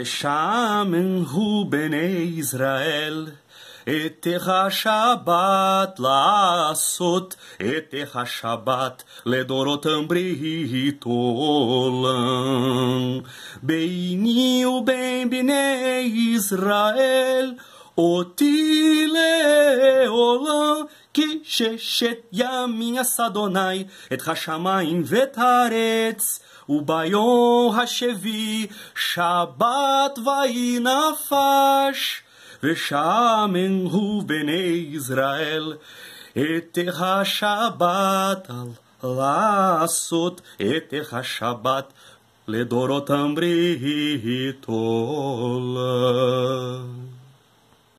ושמנו בני ישראל את השבת לעשות, את השבת לדורותם ברית עולם. ביני ובין בני ישראל אותי ki sheshet yamin asadonai et hashamayim vetaretz ubayon hashevi shabbat vayinafash veshamen hu b'nei Yisrael et hashabbat al lasot et hashabbat ledorot amrihitol.